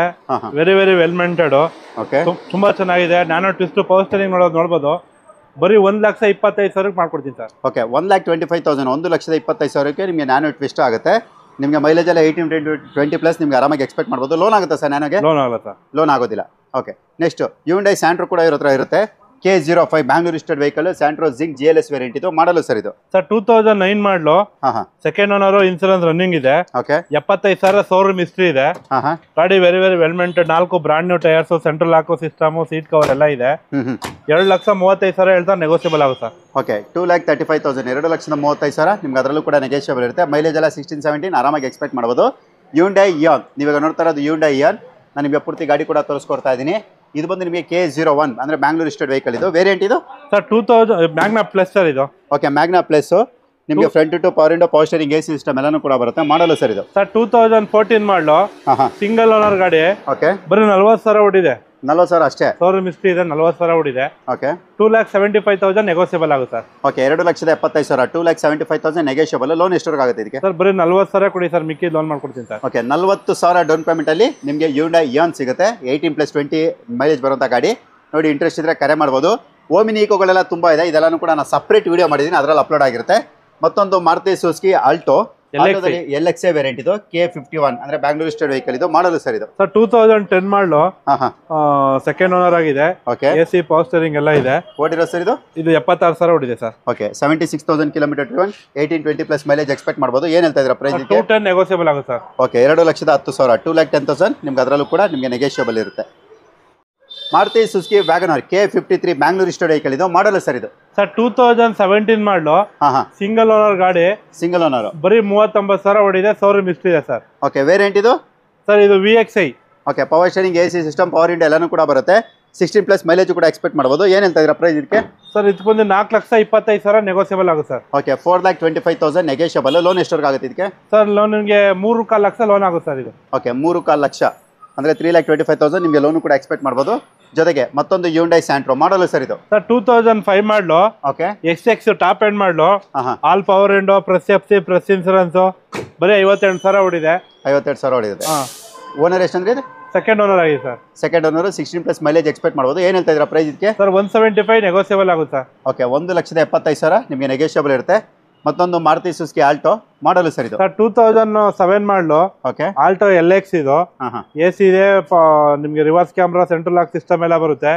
very very well maintained okay ತುಂಬಾ ಚೆನ್ನಾಗಿದೆ ನ್ಯಾನೋ ಟ್ವಿಸ್ಟ್ ಪವರ್ ಸ್ಟೇರಿಂಗ್ ನೋಡೋದು ನೋಡ್ಬೋದು ಬರೀ ಒಂದು ಲಕ್ಷ ಇಪ್ಪತ್ತೈದು ಸಾವಿರಕ್ಕೆ ಮಾಡ್ಕೊಡ್ತೀನಿ sir okay one lakh twenty five thousand ಒಂದು ಲಕ್ಷದ ಇಪ್ಪತ್ತೈದು ಸಾವಿರಕ್ಕೆ ನಿಮಗೆ ನ್ಯಾನೋ ಟ್ವಿಸ್ಟ್ ಆಗುತ್ತೆ ನಿಮಗೆ ಮೈಲೇಜ್ ಎಲ್ಲ ಏಯ್ಟೀನ್ ಟ್ವೆಂಟಿ ಟ್ವೆಂಟಿ ಪ್ಲಸ್ ನಿಮಗೆ ಆರಾಮಾಗಿ ಎಕ್ಸ್ಪೆಕ್ಟ್ ಮಾಡ್ಬೋದು ಲೋನ್ ಆಗುತ್ತೆ ಸರ್ ನನಗೆ ಲೋನ್ ಆಗುತ್ತೆ ಲೋನ್ ಆಗೋದಿಲ್ಲ ಓಕೆ ನೆಕ್ಸ್ಟ್ ಯೂಂಡೈ ಸ್ಯಾಂಡ್ರು ಕೂಡ ಇರೋ ಹತ್ರ ಇರುತ್ತೆ K zero five Bangalore registered vehicle Santro Xing G L S variant ಇದು ಮಾಡಲು ಸರ್ ಇದು sir two thousand nine model second owner insurance running ಇದೆ ಓಕೆ ಎಪ್ಪತ್ತೈದು ಸಾವಿರ ಶೋರೂಮ್ ಹಿಸ್ಟ್ರಿ ಇದೆ ಗಾಡಿ ವೆರಿ ವೆರಿ ವೆಲ್ಮೆಂಟೆಡ್ ನಾಲ್ಕು ಬ್ರಾಂಡ್ ನ್ಯೂ ಟೈರ್ಸ್ ಸೆಂಟ್ರಲ್ ಹಾಕೋ ಸಿಸ್ಟಮ್ ಸೀಟ್ ಕವರ್ ಎಲ್ಲ ಇದೆ ಎರಡು ಲಕ್ಷ ಮೂವತ್ತೈದು ಸಾವಿರ ಹೇಳ್ತಾ ನೆಗೋಸಿಯಬಲ್ ಆಗುತ್ತೆ okay two lakh thirty five thousand ಎರಡು ಲಕ್ಷದ ಮೂವತ್ತೈದು ಸಾವಿರ ನಿಮ್ಗೆ ಅದರಲ್ಲೂ ಕೂಡ ನೆಗೋಷಿಯಬಲ್ ಇರುತ್ತೆ ಮೈಲೇಜ್ ಎಲ್ಲ ಸಿಕ್ಸ್ಟೀನ್ ಸೆವೆಂಟೀನ್ ಆರಾಮಾಗಿ ಎಕ್ಸ್ಪೆಕ್ಟ್ ಮಾಡ್ಬೋದು ಡೈ ಯೋನ್ ನೀವಾಗ ನೋಡ್ತಾ ಇರೋದು ಡೈ ಇಯಾನ್ ನಾನು ನಿಮಗೆ ಪೂರ್ತಿ ಗಾಡಿ ಕೂಡ ತೋರಿಸ್ಕೊಡ್ತಾ ಇದ್ದೀನಿ ಇದು ಬಂದು ನಿಮಗೆ ಕೆ ಜೀರೋ ಒನ್ ಅಂದರೆ ಬ್ಯಾಂಗ್ಳೂರ್ ಇಸ್ಟೆಡ್ ವೆಹಿಕಲ್ ಇದು ವೇರಿಯಂಟ್ ಇದು sir two thousand Magna plus sir ಇದು ಓಕೆ ಮ್ಯಾಗ್ನಾ ಪ್ಲಸ್ ನಿಮಗೆ front two power window power steering A system ಎಲ್ಲಾನು ಕೂಡ ಬರುತ್ತೆ ಮಾಡಲು ಸರ್ ಇದು sir two thousand fourteen model single owner ಗಾಡಿ ಓಕೆ ಬರೀ ನಲ್ವತ್ತು ಸಾವಿರ ಹೊಟ್ಟಿದೆ ನಲ್ವತ್ತು ಸಾವಿರ ಅಷ್ಟೇ ಶೋರೂಮ್ ಹಿಸ್ಟ್ರಿ ಇದೆ ನಲ್ವತ್ತು ಸಾವಿರ ಓಡಿದೆ okay two lakh seventy five thousand negotiable ಆಗುತ್ತೆ ಸರ್ ಓಕೆ ಎರಡು ಲಕ್ಷದ ಎಪ್ಪತ್ತೈದು ಸಾವಿರ two lakh seventy five thousand negotiable loan ಎಷ್ಟೊರ್ಗೆ ಆಗುತ್ತೆ ಇದಕ್ಕೆ ಸರ್ ಬರೀ ನಲ್ವತ್ತು ಸಾವಿರ ಕೊಡಿ ಸರ್ ಮಿಕ್ಕಿ ಲೋನ್ ಮಾಡ್ಕೊಡ್ತೀನಿ ಸರ್ ಓಕೆ ನಲ್ವತ್ತು ಸಾವಿರ ಡೌನ್ ಪೇಮೆಂಟಲ್ಲಿ ನಿಮಗೆ ಯೂಂಡಾ ಇಯಾನ್ ಸಿಗುತ್ತೆ ಏಯ್ಟೀನ್ ಪ್ಲಸ್ ಟ್ವೆಂಟಿ ಮೈಲೇಜ್ ಬರುವಂಥ ಗಾಡಿ ನೋಡಿ ಇಂಟ್ರೆಸ್ಟ್ ಇದ್ದರೆ ಕರೆ ಮಾಡ್ಬೋದು ಓಮಿನಿ ಈಕೋಗಳೆಲ್ಲ ತುಂಬ ಇದೆ ಇದೆಲ್ಲ ಕೂಡ ನಾನು ಸಪ್ರೇಟ್ ವೀಡಿಯೋ ಮಾಡಿದ್ದೀನಿ ಅದರಲ್ಲಿ ಅಪ್ಲೋಡ್ ಆಗಿರುತ್ತೆ ಮತ್ತೊಂದು Maruti Suzuki Alto L X A variant ಇದು ಕೆ ಫಿಫ್ಟಿ ಒನ್ ಅಂದ್ರೆ ಬ್ಯಾಂಗ್ಳೂರು ಸ್ಟೇಟ್ ವೆಹಿಕಲ್ ಇದು ಮಾಡಲು ಸರ್ ಇದು sir two thousand ten model second owner ಆಗಿದೆ ಓಕೆ ಎ ಸಿ ಪೋಸ್ಟರಿಂಗ್ ಎಲ್ಲ ಇದೆ ಓಡಿರೋ ಸರ್ ಇದು ಇದು ಎಪ್ಪತ್ತಾರು ಸಾವಿರ ಹೊಡಿದೆ sir okay seventy six thousand kilometre driven eighteen twenty plus mileage expect ಮಾಡ್ಬೋದು ಏನ್ ಹೇಳ್ತಾ ಇದ್ರ ಪ್ರೈಸ್ ಟೂ ಟೆನ್ ಆಗುತ್ತೆ ಸರ್ ಓಕೆ ಎರಡು ಲಕ್ಷದ ಹತ್ತು ಸಾವಿರ ಟೂ ಲ್ಯಾಕ್ ಟೆನ್ ತೌಸಂಡ್ ನಿಮ್ಗೆ ಅದರಲ್ಲೂ ಕೂಡ ನಿಮಗೆ ನೆಗೋಷಿಯಬಲ್ ಇರುತ್ತೆ Maruti Suzuki Wagon R K fifty three Mangalore store vehicle ಇದು ಮಾಡಲ್ಲ ಸರ್ ಇದು sir two thousand seventeen model single owner ಗಾಡಿ ಸಿಂಗಲ್ ಓನರ್ ಬರೀ ಮೂವತ್ತೊಂಬತ್ತು ಸಾವಿರ ಹೊಡಿದೆ ಸಾವಿರ ಮಿಸ್ಟ್ ಇದೆ ಸರ್ ಓಕೆ ವೇರಿಯಂಟ್ ಇದು ಸರ್ ಇದು V X I okay power steering A C system power India ಎಲ್ಲನೂ ಕೂಡ ಬರುತ್ತೆ ಸಿಕ್ಸ್ಟೀನ್ ಪ್ಲಸ್ ಮೈಲೇಜ್ ಕೂಡ ಎಕ್ಸ್ಪೆಕ್ಟ್ ಮಾಡ್ಬೋದು ಏನಂತ ಹೇಳ್ತಾ ಪ್ರೈಸ್ ಇದಕ್ಕೆ ಸರ್ ಇದಕ್ಕೊಂದು ನಾಲ್ಕು ಲಕ್ಷ ಇಪ್ಪತ್ತೈದು ಸಾವಿರ ನೆಗೋಸಿಯಬಲ್ ಆಗುತ್ತೆ sir okay four lakh twenty five thousand negotiable loan ಎಷ್ಟವರೆಗೆ ಆಗುತ್ತೆ ಇದಕ್ಕೆ ಸರ್ ಲೋನ್ ನಿಮಗೆ ಮೂರು ಕಾಲು ಲಕ್ಷ ಲೋನ್ ಆಗುತ್ತೆ ಸರ್ ಇದು ಓಕೆ ಮೂರು ಕಾಲು ಲಕ್ಷ ಅಂದರೆ three lakh twenty five thousand ನಿಮಗೆ ಲೋನು ಕೂಡ ಎಕ್ಸ್ಪೆಕ್ಟ್ ಮಾಡ್ಬೋದು ಜೊತೆಗೆ ಮತ್ತೊಂದು ಯೂಂಡೈ ಸ್ಯಾಂಟ್ರೋ ಮಾಡಲು ಸರ್ ಇದು sir two thousand five model okay X X top end model all power window press F C press insurance ಬರೀ ಐವತ್ತೆಂಟು ಸಾವಿರ ಹೊಡಿದೆ ಐವತ್ತೆರಡು ಸಾವಿರ ಹೊಡಿದೆ ಓನರ್ ಎಷ್ಟು ಅಂದ್ರೆ ಸೆಕೆಂಡ್ ಓನರ್ ಆಗಿದೆ sir second owner sixteen plus mileage expect ಮಾಡ್ಬೋದು ಏನು ಹೇಳ್ತಾ ಇದ್ದೀರಾ ಪ್ರೈಸ್ ಇದಕ್ಕೆ sir one seventy five negotiable ಆಗುತ್ತೆ ಓಕೆ ಒಂದು ಲಕ್ಷದ ಎಪ್ಪತ್ತೈದು ಸಾವಿರ ನಿಮಗೆ ನೆಗೋಸಿಯಬಲ್ ಇರುತ್ತೆ ಮತ್ತೊಂದು ಮಾರುತಿ ಸುಸ್ಕಿ ಆಲ್ಟೋ ಮಾಡಲು ಸರಿ sir two thousand seven model okay Alto L X ಇದು ಎ ಸಿ ಇದೆ ನಿಮಗೆ reverse camera central lock system ಎಲ್ಲ ಬರುತ್ತೆ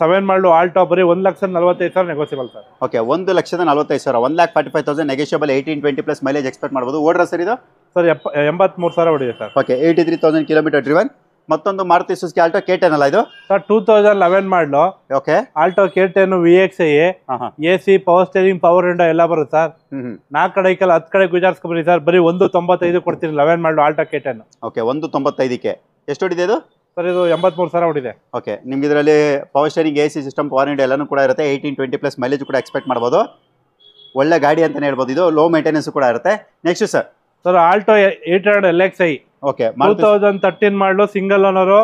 ಸೆವೆನ್ ಮಾಡಲು ಆಲ್ಟೋ ಬರೀ ಒಂದು ಲಕ್ಷದ ನಲವತ್ತೈದು ಸಾವಿರ ನೆಗೋಸಿಬಲ್ ಸರ್ ಓಕೆ ಒಂದು ಲಕ್ಷದ ನಲವತ್ತೈದು ಸಾವಿರ one lakh forty five thousand negotiable eighteen twenty plus mileage expect ಮಾಡ್ಬೋದು ಓಡ್ರ ಸರ್ ಇದು ಸರ್ ಎಪ್ಪ ಎಂಬತ್ಮೂರು ಸಾವಿರ ಹೊಡಿದೆ sir okay eighty three thousand kilometre driven ಮತ್ತೊಂದು Maruti Suzuki Alto K ten ಅಲ್ಲ ಇದು sir two thousand eleven model okay Alto K ten V X A A C power steering power window ಎಲ್ಲ ಬರುತ್ತೆ ಸರ್ ನಾಲ್ಕು ಕಡೆ ಕೆಲ ಹತ್ತು ಕಡೆ ಗುಜಾರಿಸ್ಕೊಬರಿ ಸರ್ ಬರೀ ಒಂದು ತೊಂಬತ್ತೈದು ಕೊಡ್ತೀನಿ ಲೆವೆನ್ ಮಾಡಲು ಆಲ್ಟೋ ಕೆ ಟೆನ್ ಓಕೆ ಒಂದು ತೊಂಬತ್ತೈದಕ್ಕೆ ಎಷ್ಟು ಹೊಡಿದೆ ಇದು ಸರ್ ಇದು ಎಂಬತ್ಮೂರು ಸಾವಿರ ಹೊಡಿದೆ ಓಕೆ ನಿಮ್ಗೆ ಇದರಲ್ಲಿ power steering A C system power window ಎಲ್ಲನೂ ಕೂಡ ಇರುತ್ತೆ ಏಯ್ಟೀನ್ ಟ್ವೆಂಟಿ ಪ್ಲಸ್ ಮೈಲೇಜ್ ಕೂಡ ಎಕ್ಸ್ಪೆಕ್ಟ್ ಮಾಡ್ಬೋದು ಒಳ್ಳೆ ಗಾಡಿ ಅಂತಲೇ ಹೇಳ್ಬೋದು ಇದು ಲೋ ಮೇಂಟೆನೆನ್ಸ್ ಕೂಡ ಇರುತ್ತೆ next sir sir Alto eight hundred L X I okay two thousand thirteen model single owner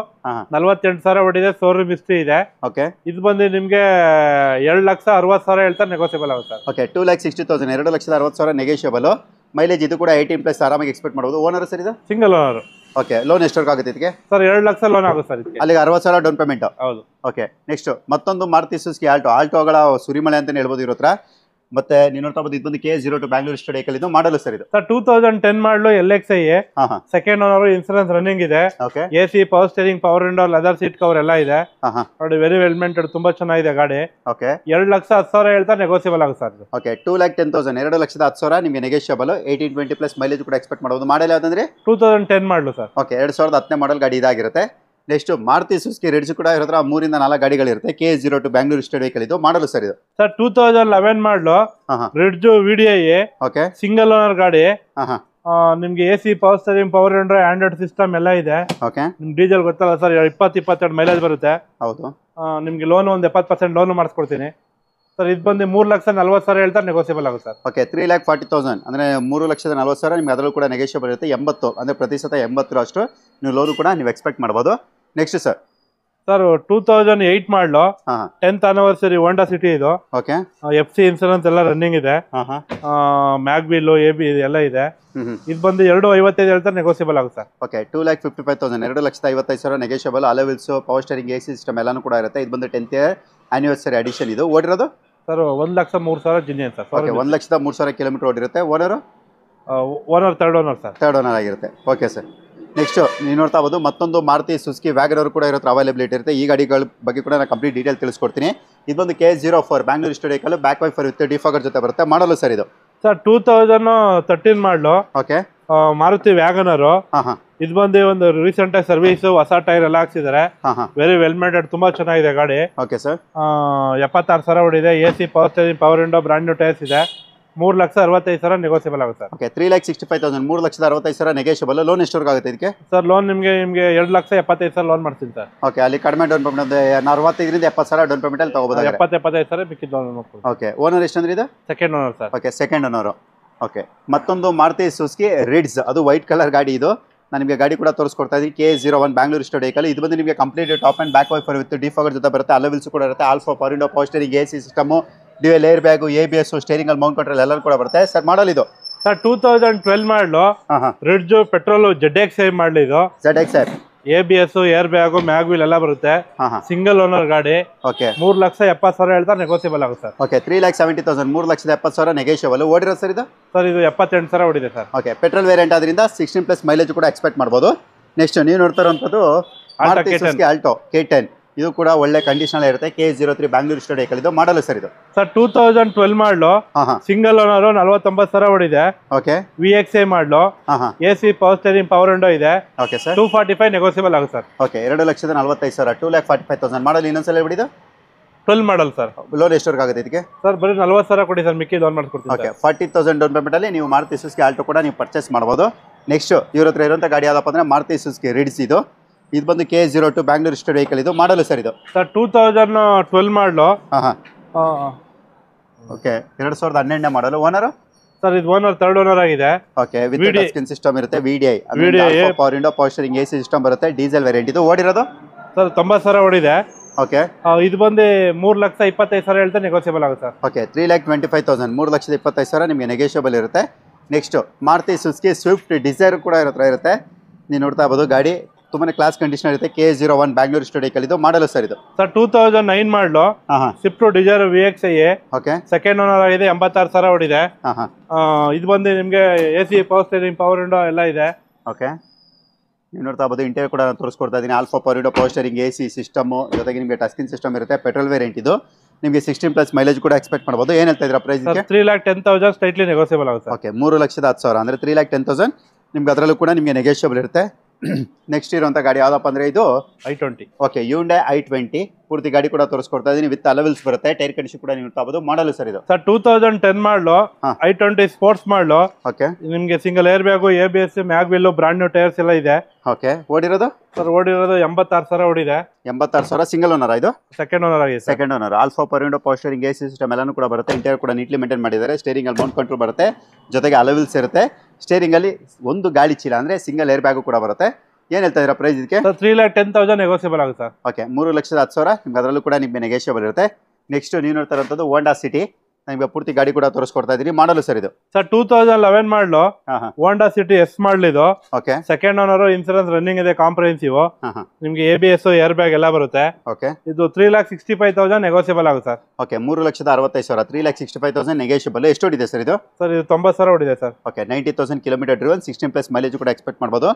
ನಲ್ವತ್ತೆಂಟು ಸಾವಿರ ಹೊಡಿದೆ ಸೋರ್ ಮಿಸ್ಟ್ರಿ ಇದೆ ಓಕೆ ಇದು ಬಂದು ನಿಮಗೆ ಎರಡು ಲಕ್ಷ ಅರವತ್ತು ಸಾವಿರ ಹೇಳ್ತಾರೆ ನೆಗೋಸಿಯಬಲ್ ಆಗುತ್ತೆ okay two lakh sixty thousand ಎರಡು ಲಕ್ಷದ ಅರವತ್ತು ಸಾವಿರ ನೆಗೋಸಿಯಬಲ್ ಮೈಲೇಜ್ ಇದು ಕೂಡ ಏಯ್ಟೀನ್ ಪ್ಲಸ್ ಆರಾಮಾಗಿ ಎಕ್ಸ್ಪೆಕ್ಟ್ ಮಾಡ್ಬೋದು ಓನರ್ ಸರ್ ಇದು ಸಿಂಗಲ್ ಓನರ್ ಓಕೆ ಲೋನ್ ಎಷ್ಟವರೆಗೂ ಆಗುತ್ತೆ ಇದಕ್ಕೆ ಸರ್ ಎರಡು ಲಕ್ಷ ಲೋನ್ ಆಗುತ್ತೆ ಸರ್ ಅಲ್ಲಿಗೆ ಅರವತ್ತು ಸಾವಿರ ಡೌನ್ ಪೇಮೆಂಟ್ ಹೌದು ಓಕೆ ನೆಕ್ಸ್ಟ್ ಮತ್ತೊಂದು ಮಾರುತಿ ಸುಸ್ಕಿ ಆಲ್ಟೋ ಆಲ್ಟೋಗಳ ಸುರಿಮಳೆ ಅಂತಲೇ ಹೇಳ್ಬೋದು ಇರೋ ಹತ್ರ ಮತ್ತೆ ನೀನು ನೋಡ್ತಾ ಬಂದು K zero two Bangalore state model sir ಇದು sir two thousand ten model L X I second owner insurance running ಇದೆ A C power steering power window leather seat cover ಎಲ್ಲ ಇದೆ ನೋಡಿ ವೆರಿ ವೆಲ್ಮೆಂಟೆಡ್ ತುಂಬಾ ಚೆನ್ನಾಗಿದೆ ಗಾಡಿ ಓಕೆ ಎರಡು ಲಕ್ಷ ಹತ್ತು ಸಾವಿರ ಹೇಳ್ತಾ ನೆಗೋಸಿಯಬಲ್ ಆಗುತ್ತೆ sir okay two lakh ten thousand ಎರಡು ಲಕ್ಷದ ಹತ್ತು ಸಾವಿರ ನಿಮಗೆ negotiable eighteen twenty plus mileage ಕೂಡ ಎಕ್ಸ್ಪೆಕ್ಟ್ ಮಾಡಬಹುದು ಮಾಡಲ್ ಯಾವ್ದಂದ್ರೆ two thousand ten model sir okay ಎರಡು ಸಾವಿರದ ಹತ್ತನೇ ಮಾಡಲ್ ಗಾಡಿ ಇದಾಗಿರುತ್ತೆ ನೆಕ್ಸ್ಟ್ ಮಾರುತಿ ಸುಸ್ಕಿ ರೆಡ್ಜ್ ಕೂಡ ಇರೋದ್ರ ಮೂರಿಂದ ನಾಲ್ಕು ಗಾಡಿಗಳಿರುತ್ತೆ K zero two Bangalore state vehicle ಇದು ಮಾಡಲು ಸರ್ ಇದು sir two thousand eleven model ರೆಡ್ಜು ವಿ ಓಕೆ ಸಿಂಗಲ್ ಓನರ್ ಗಾಡಿ ನಿಮ್ಗೆ A C power steering power window Android system ಎಲ್ಲ ಇದೆ ಓಕೆ ನಿಮ್ ಡೀಸೆಲ್ ಗೊತ್ತಲ್ಲ ಸರ್ ಇಪ್ಪತ್ತು ಇಪ್ಪತ್ತೆರಡು ಮೈಲೇಜ್ ಬರುತ್ತೆ ಹೌದು ನಿಮ್ಗೆ ಲೋನ್ ಒಂದು ಎಪ್ಪತ್ತು ಪರ್ಸೆಂಟ್ ಲೋನ್ ಮಾಡಿಸ್ಕೊಡ್ತೀನಿ ಸರ್ ಇದು ಬಂದು ಮೂರು ಲಕ್ಷ ನಲ್ವತ್ತು ಸಾವಿರ ಹೇಳ್ತಾರೆ ನೆಗೋಸಿಯಬಲ್ ಆಗುತ್ತೆ sir okay three lakh forty thousand ಅಂದರೆ ಮೂರು ಲಕ್ಷದ ನಲ್ವತ್ತು ಸಾವಿರ ನಿಮ್ಗೆ ಅದರಲ್ಲೂ ಕೂಡ ನೆಗೋಸಿಯಬಲ್ ಇರುತ್ತೆ ಎಂಬತ್ತು ಅಂದರೆ ಪ್ರತಿಶತ ಎಂಬತ್ತು ಎಂಬತ್ತರಷ್ಟು ನೀವು ಲೋನು ಕೂಡ ನೀವು ಎಕ್ಸ್ಪೆಕ್ಟ್ ಮಾಡ್ಬೋದು next sir sir two thousand eight model tenth anniversary Honda City ಇದು ಓಕೆ ಎಫ್ ಸಿ ಇನ್ಸೂರೆನ್ಸ್ ಎಲ್ಲ ರನ್ನಿಂಗ್ ಇದೆ ಮ್ಯಾಗ್ ಬಿಲ್ ಎ ಬಿ ಎಲ್ಲ ಇದೆ ಇದು ಬಂದು ಎರಡು ಐವತ್ತೈದು ಹೇಳ್ತಾರೆ ನೆಗೋಸಿಯಬಲ್ ಆಗುತ್ತೆ sir okay two lakh fifty five thousand ಎರಡು ಲಕ್ಷದ ಐವತ್ತೈದು ಸಾವಿರ negotiable alloy wheels power steering A C system ಎಲ್ಲಾನು ಕೂಡ ಇರುತ್ತೆ ಇದು ಬಂದು ಟೆಂತ್ ಆನಿವರ್ಸರಿ ಅಡಿಷನ್ ಇದು ಓಡಿರೋದು ಸರ್ ಒಂದು ಲಕ್ಷ ಮೂರು ಸಾವಿರ ಜಿನ್ಯನ್ ಸರ್ ಓಕೆ ಒಂದು ಲಕ್ಷದ ಮೂರು ಸಾವಿರ ಕಿಲೋಮೀಟರ್ ಓಡಿರುತ್ತೆ owner owner third owner sir third owner ಆಗಿರುತ್ತೆ ಓಕೆ ಸರ್ ನೆಕ್ಸ್ಟ್ ನೀವು ನೋಡ್ತಾ ಹೋಗೋದು ಮತ್ತೊಂದು ಮಾರುತಿ ಸುಸ್ಕಿ ವ್ಯಾಗನವರು ಕೂಡ ಇರೋ ಅವೈಲೇಬಿಲಿಟಿ ಇರುತ್ತೆ ಈ ಗಾಡಿಗಳ ಬಗ್ಗೆ ಕೂಡ ನಾನು ಕಂಪ್ಲೀಟ್ ಡೀಟೇಲ್ ತಿಳಿಸ್ಕೊಡ್ತೀನಿ ಇದೊಂದು ಕೆ ಜೀರೋ ಫೋರ್ ಬ್ಯಾಂಗ್ಳೂರ್ ಸ್ಟೇಡಿಯಲ್ಲಿ ಬ್ಯಾಕ್ ವೈಫ್ ಇರುತ್ತೆ ಡಿಫಾಗರ್ ಜೊತೆ ಬರುತ್ತೆ ಮಾಡಲು ಸರ್ ಇದು sir two thousand thirteen model okay Maruti WagonR ಇದು ಬಂದು ಒಂದು ರೀಸೆಂಟ್ ಆಗಿ ಸರ್ವಿಸ್ ಹೊಸ ಟೈರ್ ಎಲ್ಲ ಹಾಕ್ಸಿದ್ದಾರೆ ವೆರಿ ವೆಲ್ ಮೇಡೆಡ್ ತುಂಬಾ ಚೆನ್ನಾಗಿದೆ ಗಾಡಿ ಓಕೆ ಸರ್ ಎಪ್ಪತ್ತಾರು ಸಾವಿರ ಹೊಡಿದೆ A C power power window brand new tyres ಇದೆ ಮೂರು ಲಕ್ಷ ಅರವತ್ತೈದು ಸಾವಿರ ನೆಗೋಸಿಯಬಲ್ ಆಗುತ್ತೆ sir okay three lakh sixty five thousand ಮೂರು ಲಕ್ಷದ ಅರವತ್ತೈದು ಸಾವಿರ ನೆಗೆಷಿಯಬಲ್ ಲೋನ್ ಎಷ್ಟುವರೆಗೆ ಆಗುತ್ತೆ ಇದಕ್ಕೆ ಸರ್ ಲೋನ್ ನಿಮಗೆ ನಿಮಗೆ ಎರಡು ಲಕ್ಷ ಎಪ್ಪತ್ತೈದು ಸಾವಿರ ಲೋನ್ ಮಾಡ್ತೀನಿ ಸರ್ ಓಕೆ ಅಲ್ಲಿ ಕಡಿಮೆ ಡೌನ್ ಪೇಮೆಂಟ್ ಒಂದು ಅರವತ್ತೈದರಿಂದ ಎಪ್ಪತ್ತು ಸಾವಿರ ಡೌನ್ ಪೇಮೆಂಟ್ ಅಲ್ಲಿ ತಗೋಬೋದು ಎಪ್ಪತ್ತು ಎಪ್ಪತ್ತೈದು ಸಾವಿರ ಮಿಕ್ಕಿದ ಲೋನ್ ಮಾಡ್ಬೋದು ಓಕೆ ಓನರ್ ಎಷ್ಟಂದ್ರೆ ಇದು second owner sir okay second owner okay ಮತ್ತೊಂದು ಮಾರುತಿ ಸುಸ್ಕಿ ರಿಡ್ಸ್ ಅದು ವೈಟ್ ಕಲರ್ ಗಾಡಿ ಇದು ನಾನು ನಿಮಗೆ ಗಾಡಿ ಕೂಡ ತೋರಿಸ್ಕೊಡ್ತಾ ಇದ್ದೀನಿ ಕೆ ಜೀರೋ ಒನ್ ಬ್ಯಾಂಗ್ಳೂರ್ ಇಷ್ಟು ವೆಹಿಕಲ್ ಇದು ಬಂದು ನಿಮಗೆ complete top and back wiper with defogger ಜೊತೆ ಬರುತ್ತೆ ಅಲವಿಲ್ಸ್ ಕೂಡ ಇರುತ್ತೆ ಆಲ್ಫೋ ಫಾರಿನ್ ಪೋಸ್ಟರಿಂಗ್ ಎ ಸಿ ಸಿಸ್ಟಮು ಡಿವೆ air bag A B S steering ಅಲ್ಲಿ ಮೌಂಟ್ ಕಂಟ್ರೋಲ್ ಎಲ್ಲರೂ ಕೂಡ ಬರುತ್ತೆ ಸರ್ ಮಾಡಲ್ ಇದು sir two thousand twelve model Ritz petrol Z X I ಮಾಡಲಿ Z X I A B S air bag mag wheel ಎಲ್ಲ ಬರುತ್ತೆ single owner ಗಾಡಿ okay ಮೂರ್ ಲಕ್ಷ ಎಪ್ಪತ್ತು ಸಾವಿರ ಹೇಳ್ತಾರೆ ನೆಗೋಸಿಯಬಲ್ ಆಗುತ್ತೆ okay three lakh seventy thousand ಮೂರು ಲಕ್ಷದ ಎಪ್ಪತ್ತು ಸಾವಿರ ನೆಗೋಷಿಯಬಲ್ ಓಡಿರೋ ಸರ್ ಇದು ಸರ್ ಇದು ಎಪ್ಪತ್ತೆಂಟು ಸಾವಿರ ಓಡಿದೆ ಸರ್ ಓಕೆ ಪೆಟ್ರೋಲ್ ವೇರಿಯಂಟ್ ಆದ್ರಿಂದ ಸಿಕ್ಸ್ಟೀನ್ ಪ್ಲಸ್ ಮೈಲೇಜ್ ಕೂಡ ಎಕ್ಸ್ಪೆಕ್ಟ್ ಮಾಡ್ಬೋದು ನೆಕ್ಸ್ಟ್ ನೀವು ನೋಡ್ತಾ ಆಲ್ಟೋ ಕೆ ಟೆನ್ ಇದು ಕೂಡ ಒಳ್ಳೆ ಕಂಡೀಷನ್ ಇರುತ್ತೆ ಕೆ ಜೀರೋ ತ್ರೀ ಬ್ಯಾಂಗ್ಳೂರ್ ಸ್ಟೇಡಿಯಲ್ಲಿ ವೆಹಿಕಲ್ ಇದು ಮಾಡಲ್ ಸರ್ ಇದು sir two thousand twelve model single owner ನಲ್ವತ್ತೊಂಬತ್ತು ಸಾವಿರ ಓಡಿದೆ V X A model A C power steering power window ಇದೆ okay sir two forty five negotiable ಆಗುತ್ತೆ ಸರ್ ಓಕೆ ಎರಡು ಲಕ್ಷದ ನಲವತ್ತೈದು ಸಾವಿರ two lakh forty five thousand model ಇನ್ನೊಂದ್ಸಲ ಬಿಡಿದು ಟ್ವೆಲ್ ಮಾಡಲ್ ಸರ್ ಲೋನ್ ಎಷ್ಟವರೆಗೆ ಆಗುತ್ತೆ ಇದಕ್ಕೆ ಸರ್ ಬರೀ ನಲ್ವತ್ತು ಸಾವಿರ ಕೊಡಿ ಸರ್ ಮಿಕ್ಕಿ ಲೋನ್ ಮಾಡ್ಕೊಡ್ತೀವಿ ಓಕೆ ಫಾರ್ಟಿ ತೌಸಂಡ್ ಡೌನ್ ಪೇಮೆಂಟಲ್ಲಿ ನೀವು ಮಾರುತಿ ಸುಸ್ಕಿ ಆಲ್ಟೋ ಕೂಡ ನೀವು ಪರ್ಚೇಸ್ ಮಾಡ್ಬೋದು ನೆಕ್ಸ್ಟ್ ಇವ್ರ ಹತ್ರ ಇರುವಂಥ ಗಾಡಿ ಯಾವುದಪ್ಪ ಅಂದ್ರೆ ಮಾರುತಿ ಸುಸ್ಕಿ ರಿಡ್ಸ್ ಇದು ಇದು ಬಂದು K zero two Bangalore state vehicle ಇದು ಮಾಡಲು ಸರ್ ಇದು ಸರ್ ಟೂ ತೌಸಂಡ್ ಟ್ವೆಲ್ ಮಾಡಲು ಹಾಂ ಓಕೆ ಎರಡು ಸಾವಿರದ ಹನ್ನೆರಡನೇ ಮಾಡಲು ಓನರ್ ಸರ್ ಇದು ಓನರ್ ತರ್ಡ್ ಓನರ್ ಆಗಿದೆ ಓಕೆ ವಿತ್ ಸಿಸ್ಟಮ್ ಇರುತ್ತೆ VDI VDI power window power A C system ಬರುತ್ತೆ ಡೀಸೆಲ್ ವೇರಿಯಂಟ್ ಇದು ಓಡಿರೋದು ಸರ್ ತೊಂಬತ್ತು ಸಾವಿರ ಓಡಿದೆ ಓಕೆ ಇದು ಬಂದು ಮೂರು ಲಕ್ಷ ಇಪ್ಪತ್ತೈದು ಸಾವಿರ ಹೇಳ್ತಾ ನೆಗೋಸಿಯಬಲ್ ಆಗುತ್ತೆ okay three lakh twenty five thousand ಮೂರು ಲಕ್ಷದ ಇಪ್ಪತ್ತೈದು ಸಾವಿರ ನಿಮಗೆ ನೆಗೋಷಿಯಬಲ್ ಇರುತ್ತೆ next Maruti Suzuki Swift Dzire ಕೂಡ ಇರೋ ಇರುತ್ತೆ ನೀವು ನೋಡ್ತಾ ಇರ್ಬೋದು ಗಾಡಿ ತುಂಬಾ ಕ್ಲಾಸ್ ಕಂಡೀಷನ್ ಇರುತ್ತೆ ಕೆ ಜೀರೋ ಒನ್ ಬ್ಯಾಂಗ್ಳೂರ್ ಕಲಿದು ಮಾಡಲು ಸರ್ ಇದು sir two thousand nine model Swift Dzire V X I okay second owner ಆಗಿದೆ ಎಂಬತ್ತಾರು ಸಾವಿರ ಓಡಿದೆ ಇದು ಬಂದು ನಿಮಗೆ A C power steering power window ಎಲ್ಲ ಇದೆ ಓಕೆ ನೀವು ನೋಡ್ತಾ ಬೋದು ಇಂಟರ್ವ್ಯೂ ಕೂಡ ನಾನು ತೋರಿಸ್ಕೊಡ್ತಾ ಇದ್ದೀನಿ all four power window power steering A C system ಜೊತೆಗೆ ನಿಮಗೆ ಟಸ್ಕಿನ್ ಸಿಸ್ಟಮ್ ಇರುತ್ತೆ ಪೆಟ್ರೋಲ್ ವೇರಿಯಂಟ್ ಇದು ನಿಮಗೆ ಸಿಕ್ಸ್ಟೀನ್ ಪ್ಲಸ್ ಮೈಲೇಜ್ ಕೂಡ ಎಕ್ಸ್ಪೆಕ್ಟ್ ಮಾಡಬಹುದು ಏನು ಹೇಳ್ತಾ ಇದ್ರೆ price three lakh ten thousand slightly negotiable ಆಗುತ್ತೆ ಓಕೆ ಮೂರು ಲಕ್ಷದ ಹತ್ತು ಸಾವಿರ ಅಂದರೆ ತ್ರೀ ಲ್ಯಾಕ್ ಟೆನ್ ತೌಸಂಡ್ ನಿಮ್ಗೆ ಅದರಲ್ಲೂ ಕೂಡ ನಿಮಗೆ ನೆಗೋಸಿಯಬಲ್ ಇರುತ್ತೆ ನೆಕ್ಸ್ಟ್ ಇರುವಂಥ ಗಾಡಿ ಯಾವುದಪ್ಪ ಅಂದರೆ ಇದು I twenty okay Hyundai I twenty ಪೂರ್ತಿ ಗಾಡಿ ಕೂಡ ತೋರಿಸ್ಕೊಡ್ತಾ ಇದ್ದೀನಿ ವಿತ್ ಅಲವೆಲ್ಸ್ ಬರುತ್ತೆ ಟೈರ್ ಕಂಡೀಷನ್ ಕೂಡ ನೀವು ತಗೋಬಹುದು ಮಾಡಲ್ ಸರ್ ಇದು sir two thousand ten model I twenty sports model okay ನಿಮಗೆ single air bag A B S ಮ್ಯಾಗೆಲ್ಲು ಬ್ರಾಂಡ್ ನ್ಯೂ ಟೈರ್ಸ್ ಎಲ್ಲ ಇದೆ ಓಕೆ ಓಡಿರೋದು ಸರ್ ಓಡಿರೋದು ಎಂಬತ್ತಾರು ಸಾವಿರ ಓಡಿದೆ ಎಂಬತ್ತಾರು ಸಾವಿರ ಸಿಂಗಲ್ ಓನರ್ ಇದು ಸೆಕೆಂಡ್ ಓನರ್ ಆಗಿದೆ second owner all four power window power steering A C system ಎಲ್ಲನೂ ಕೂಡ ಬರುತ್ತೆ ಇಂಟೀರಿಯರ್ ಕೂಡ ನೀಟ್ಲಿ ಮೇಂಟೈನ್ ಮಾಡಿದ್ದಾರೆ ಸ್ಟೇರಿಂಗ್ ಅಲ್ಲಿ ಮೌಂಟ್ ಕಂಟ್ರೋಲ್ ಬರುತ್ತೆ ಜೊತೆಗೆ ಅಲವಿಲ್ಸ್ ಇರುತ್ತೆ ಸ್ಟೇರಿಂಗಲ್ಲಿ ಒಂದು ಗಾಳಿ ಚೀಲ ಅಂದರೆ ಸಿಂಗಲ್ ಏರ್ ಬ್ಯಾಗು ಕೂಡ ಬರುತ್ತೆ ಏನು ಹೇಳ್ತಾ ಇದ್ದೀರಾ ಪ್ರೈಸ್ ಇದಕ್ಕೆ sir three lakh ten thousand negotiable ಆಗುತ್ತೆ ಸರ್ ಓಕೆ ಮೂರು ಲಕ್ಷದ ಹತ್ತು ಸಾವಿರ ನಿಮ್ಗೆ ಅದರಲ್ಲೂ ಕೂಡ ನಿಮಗೆ ನೆಗೋಷಿಯಬಲ್ ಇರುತ್ತೆ ನೆಕ್ಸ್ಟ್ ನೀವು ನೋಡ್ತಾ ಇರೋಂಥದ್ದು ಓಂಡಾ ಸಿಟಿ ನಿಮಗೆ ಪೂರ್ತಿ ಗಾಡಿ ಕೂಡ ತೋರಿಸ್ಕೊಡ್ತಾ ಇದೀನಿ ಮಾಡಲು ಸರ್ ಇದು sir two thousand eleven model Honda City S ಮಾಡ್ಲಿದು ಸೆಕೆಂಡ್ ಓನರ್ ಇನ್ಸೂರೆನ್ಸ್ ರನ್ನಿಂಗ್ ಇದೆ ಕಾಂಪ್ರಹೆನ್ಸಿವ್ ನಿಮ್ಗೆ A B S air bag ಎಲ್ಲ ಬರುತ್ತೆ ಓಕೆ ಇದು three lakh sixty five thousand negotiable ಆಗುತ್ತೆ ಸರ್ ಓಕೆ ಮೂರು ಲಕ್ಷದ ಅರವತ್ತೈದು ಸಾವಿರ three lakh sixty five thousand negotiable ಎಷ್ಟು ಇದೆ ಸರ್ ಇದು ಸರ್ ಇದು ತೊಂಬತ್ತು ಸಾವಿರ ಹೊಡಿದೆ sir okay ninety thousand kilometre ಡ್ರಿವಲ್ ಸಿಕ್ಸ್ಟೀನ್ ಪ್ಲಸ್ ಮೈಲೇಜ್ ಕೂಡ ಎಕ್ಸ್ಪೆಕ್ಟ್ ಮಾಡ್ಬೋದು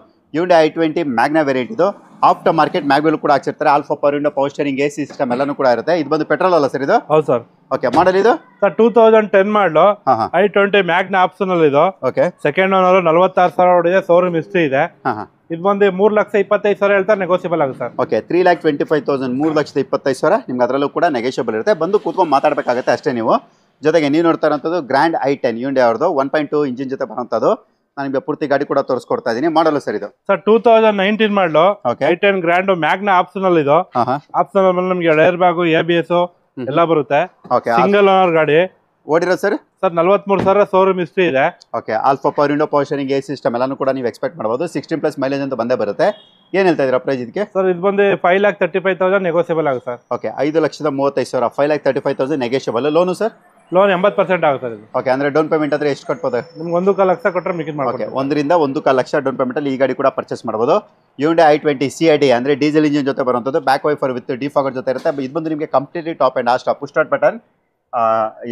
D I twenty Magna variant ಇದು ಆಫ್ಟರ್ ಮಾರ್ಕೆಟ್ ಮ್ಯಾಗ್ವೆಲ್ ಕೂಡ ಹಾಕ್ಸಿರ್ತಾರೆ all four power window power steering A C system ಎಲ್ಲನೂ ಕೂಡ ಇರುತ್ತೆ ಇದು ಬಂದು ಪೆಟ್ರೋಲ್ ಅಲ್ಲ ಸರ್ ಇದು ಹೌದು ಸರ್ ಓಕೆ ಮಾಡಲ್ ಇದು sir two thousand ten model I twenty Magna option ಅಲ್ಲಿ ಇದು ಓಕೆ ಸೆಕೆಂಡ್ ಓನರ್ ನಲ್ವತ್ತಾರು ಸಾವಿರ ಹೊಡಿದೆ ಶೋರೂಮ್ ಹಿಸ್ಟ್ರಿ ಇದೆ ಇದು ಬಂದು ಮೂರು ಲಕ್ಷ ಇಪ್ಪತ್ತೈದು ಸಾವಿರ ಹೇಳ್ತಾರೆ ನೆಗೋಸಿಯಬಲ್ ಆಗುತ್ತೆ okay three lakh twenty five thousand ಮೂರು ಲಕ್ಷದ ಇಪ್ಪತ್ತೈದು ಸಾವಿರ ನಿಮ್ಗೆ ಅದರಲ್ಲೂ ಕೂಡ ನೆಗೋಷಿಯಬಲ್ ಇರುತ್ತೆ ಬಂದು ಕೂತ್ಕೊಂಡು ಮಾತಾಡಬೇಕಾಗುತ್ತೆ ಅಷ್ಟೇ ನೀವು ಜೊತೆಗೆ ನೀವು ನೋಡ್ತಾ ಇರೋಂಥದ್ದು ಗ್ರ್ಯಾಂಡ್ ಐ ಟೆನ್ ಯೂಂಡಿ ಅವ್ರದ್ದು ಒನ್ ಪಾಯಿಂಟ್ ಟು ಇಂಜಿನ್ ಜೊತೆ ಬರೋಂಥದ್ದು ನಿಮಗೆ ಪೂರ್ತಿ ಗಾಡಿ ಕೂಡ ತೋರಿಸ್ಕೊಡ್ತಾ ಇದೀನಿ ಮಾಡಲು ಸರ್ ಇದು sir two thousand nineteen model I ten grand Magna option ಅಲ್ಲಿ ಇದು ಆಪ್ಷನ್ ನಿಮಗೆ ಡೈರ್ ಬ್ಯಾಗು ಎ ಬಿ ಎಸ್ ಎಲ್ಲ ಬರುತ್ತೆ ಸಿಂಗಲ್ ಓನರ್ ಗಾಡಿ ಓಡಿರೋ ಸರ್ ಸರ್ ನಲ್ವತ್ಮೂರು ಸಾವಿರ ಶೋರೂಮ್ ಹಿಸ್ಟ್ರಿ ಇದೆ okay all four power window steering A system ಎಲ್ಲಾನು ಕೂಡ ನೀವು ಎಕ್ಸ್ಪೆಕ್ಟ್ ಮಾಡಬಹುದು ಸಿಕ್ಸ್ಟೀನ್ ಪ್ಲಸ್ ಮೈಲೇಜ್ ಅಂತ ಬಂದೇ ಬರುತ್ತೆ ಏನ್ ಹೇಳ್ತಾ ಇದ್ರ ಪ್ರೈಸ್ ಇದಕ್ಕೆ ಸರ್ ಇದು ಬಂದು five lakh thirty five thousand negotiable ಆಗುತ್ತೆ ಸರ್ ಓಕೆ ಐದು ಲಕ್ಷದ ಮೂವತ್ತೈದು ಸಾವಿರ five lakh thirty five thousand negotiable loan sir loan ಎಂಬತ್ತು ಪರ್ಸೆಂಟ್ ಆಗುತ್ತೆ ಓಕೆ ಅಂದ್ರೆ ಡೌನ್ ಪೇಮೆಂಟ್ ಅಂದ್ರೆ ಎಷ್ಟು ಕಟ್ಬೋದು ನಿಮ್ಗೆ ಒಂದು ಕಾಲ ಲಕ್ಷ ಕೊಟ್ಟರೆ ಮಿಕ್ಕಿದ್ ಓಕೆ ಒಂದರಿಂದ ಒಂದು ಕಾಲ ಲಕ್ಷ ಡೌನ್ ಪೇಮೆಂಟ್ ಅಲ್ಲಿ ಈ ಗಾಡಿ ಕೂಡ ಪರ್ಚೇಸ್ ಮಾಡಬಹುದು Hyundai I twenty C I D ಅಂದ್ರೆ ಡೀಸೆಲ್ ಇಂಜಿನ್ ಜೊತೆ ಬರುವಂಥದ್ದು ಬ್ಯಾಕ್ ವೈಫರ್ ವಿತ್ ಡಿಫಾಗರ್ ಜೊತೆ ಇರುತ್ತೆ ಇದು ಬಂದು ನಿಮಗೆ ಕಂಪ್ಲೀಟ್ಲಿ ಟಾಪ್ ಅಂಡ್ ಆ ಸ್ಟಾಪ್ ಸ್ಟಾರ್ಟ್ ಬಟನ್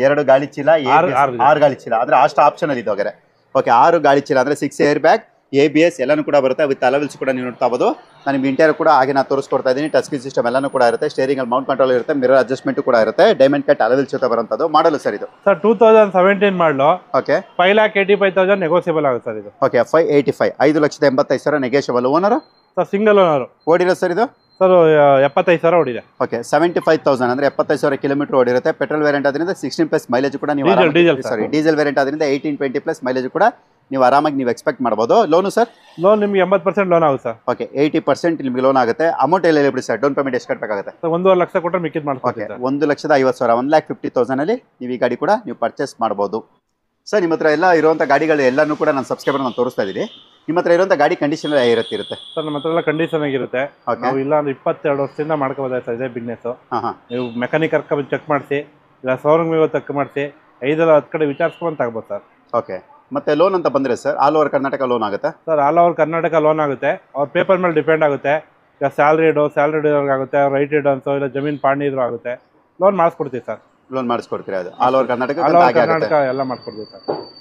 ಎರಡು ಗಾಳಿ ಚೀಲ ಆರು- ಗಾಳಿ ಚೀಲ ಅಂದ್ರೆ ಆ ಆಪ್ಷನ್ ಅಲ್ಲಿ ಇದಾವೆ ಓಕೆ ಆರು ಗಾಳಿ ಚೀಲ ಅಂದ್ರೆ six air bag A B S ಎಲ್ಲನೂ ಕೂಡ ಬರುತ್ತೆ ವಿತ್ ಅಲವಿಲ್ಸ್ ಕೂಡ ನೀವು ನೋಡ್ತಾ ಹೋಗೋದು ನಾನು ನಿಮ್ಮ ಇಂಟೀರಿಯರ್ ಕೂಡ ಹಾಗೆ ನಾನು ತೋರಿಸ್ಕೊಡ್ತಾ ಇದ್ದೀನಿ ಟಸ್ಕಿನ್ ಸಿಸ್ಟಮ್ ಎಲ್ಲನೂ ಕೂಡ ಇರುತ್ತೆ ಸ್ಟೇರಿಂಗ್ ಅಲ್ಲಿ ಮೌಂಟ್ ಕಂಟ್ರೋಲ್ ಇರುತ್ತೆ ಮಿರರ್ ಅಡ್ಜಸ್ಟ್ಮೆಂಟ್ ಕೂಡ ಇರುತ್ತೆ ಡೈಮಂಡ್ ಕಟ್ ಅಲವಿಲ್ಸ್ ಜೊತೆ ಬರುವಂಥದ್ದು ಮಾಡಲು ಸರ್ ಇದು sir two thousand seventeen model okay five lakh eighty five thousand negotiable ಆಗುತ್ತೆ ಸರ್ ಇದು ಓಕೆ ಫೈವ್ ಏಯ್ಟಿ ಫೈವ್ ಐದು ಲಕ್ಷದ ಎಂಬತ್ತೈದು ಸಾವಿರ negotiable owner sir single owner ಓಡಿರೋ ಸರ್ ಇದು ಸರ್ ಎಪ್ಪತ್ತೈದು ಸಾವಿರ ಓಡಿದೆ ಓಕೆ ಸೆವೆಂಟಿ ಫೈವ್ ತೌಸಂಡ್ ಅಂದ್ರೆ ಎಪ್ಪತ್ತೈದು ಸಾವಿರ ಕಿಲೋಮೀಟರ್ ಓಡಿರುತ್ತೆ ಪೆಟ್ರೋಲ್ ವೇರಿಯಂಟ್ ಅದರಿಂದ ಸಿಕ್ಸ್ಟೀನ್ ಪ್ಲಸ್ ಮೈಲೇಜ್ ಕೂಡ ನೀವು ಡೀಸೆಲ್ ಸಾರಿ ಡೀಸೆಲ್ ವೇರಿಯಂಟ್ ಅದರಿಂದ ಏಯ್ಟೀನ್ ಟ್ವೆಂಟಿ ಪ್ಲಸ್ ಮೈಲೇಜ್ ಕೂಡ ನೀವು ಆರಾಮಾಗಿ ನೀವು ಎಕ್ಸ್ಪೆಕ್ಟ್ ಮಾಡ್ಬೋದು ಲೋನು ಸರ್ ಲೋನ್ ನಿಮ್ಗೆ ಎಂಬತ್ತು ಪರ್ಸೆಂಟ್ ಲೋನ್ ಆಗುತ್ತೆ ಸರ್ ಓಕೆ ಏಯ್ಟಿ ಪರ್ಸೆಂಟ್ ನಿಮಗೆ ಲೋನ್ ಆಗುತ್ತೆ ಅಮೌಂಟ್ ಎಲ್ಲ ಹೇಳಿಬಿಡಿ ಸರ್ ಡೌನ್ ಪೇಮೆಂಟ್ ಎಷ್ಟು ಕಟ್ಟಬೇಕಾಗುತ್ತೆ ಒಂದು ಲಕ್ಷ ಕೊಟ್ಟರೆ ಮಿಕ್ಕಿದ್ ಓಕೆ ಒಂದು ಲಕ್ಷದ ಐವತ್ತು ಸಾವಿರ ಒಂದು ಲ್ಯಾಕ್ ಫಿಫ್ಟಿ ತೌಸಂಡಲ್ಲಿ ನೀವು ಈ ಗಾಡಿ ಕೂಡ ನೀವು ಪರ್ಚೇಸ್ ಮಾಡ್ಬೋದು ಸರ್ ನಿಮ್ಮ ಹತ್ರ ಎಲ್ಲ ಇರುವಂಥ ಗಾಡಿಗಳು ಎಲ್ಲನೂ ಕೂಡ ನಾನು ಸಬ್ಸ್ಕ್ರೈಬರ್ ನಾನು ತೋರಿಸ್ತಾ ಇದ್ದೀನಿ ನಿಮ್ಮ ಹತ್ರ ಇರುವಂಥ ಗಾಡಿ ಕಂಡೀಷನ್ ಎಲ್ಲ ಇರುತ್ತೆ ಸರ್ ನಮ್ಮ ಹತ್ರ ಎಲ್ಲ ಕಂಡೀಷನ್ ಆಗಿರುತ್ತೆ ಓಕೆ ನಾವು ಇಲ್ಲ ಅಂದ್ರೆ ಇಪ್ಪತ್ತೆರಡು ವರ್ಷದಿಂದ ಮಾಡ್ಕೋಬೋದಾಯ್ತು ಸರ್ ಇದೇ ಬಿಸ್ನೆಸ್ ಹಾಂ ನೀವು ಮೆಕ್ಯಾನಿಕ್ ಕರ್ಕೊಂಡು ಚೆಕ್ ಮಾಡಿಸಿ ಇಲ್ಲ ಶೋರೂಮ್ ಚೆಕ್ ಮಾಡಿಸಿ ಐದಲ್ಲ ಹತ್ತು ಕಡೆ ವಿಚಾರಿಸ್ಕೊಂಡು ಆಗ್ಬೋದು ಸರ್ ಓಕೆ ಮತ್ತೆ ಲೋನ್ ಅಂತ ಬಂದ್ರೆ sir all over Karnataka loan ಆಗುತ್ತೆ sir all over Karnataka loan ಆಗುತ್ತೆ ಅವ್ರ ಪೇಪರ್ ಮೇಲೆ ಡಿಪೆಂಡ್ ಆಗುತ್ತೆ ಈಗ ಸ್ಯಾಲ್ರಿಡು ಸ್ಯಾಲ್ರಿಡ್ ಆಗುತ್ತೆ ರೈಟ್ ಇಡೋನ್ಸು ಇಲ್ಲ ಜಮೀನು ಪಾಣಿ ಇದ್ರು ಆಗುತ್ತೆ ಲೋನ್ ಮಾಡಿಸ್ಕೊಡ್ತೀವಿ ಸರ್ ಲೋನ್ ಮಾಡಿಸ್ಕೊಡ್ತೀರಾ ಅದು all over Karnataka all over Karnataka ಎಲ್ಲ ಮಾಡಿಸ್ಕೊಡ್ತೀವಿ ಸರ್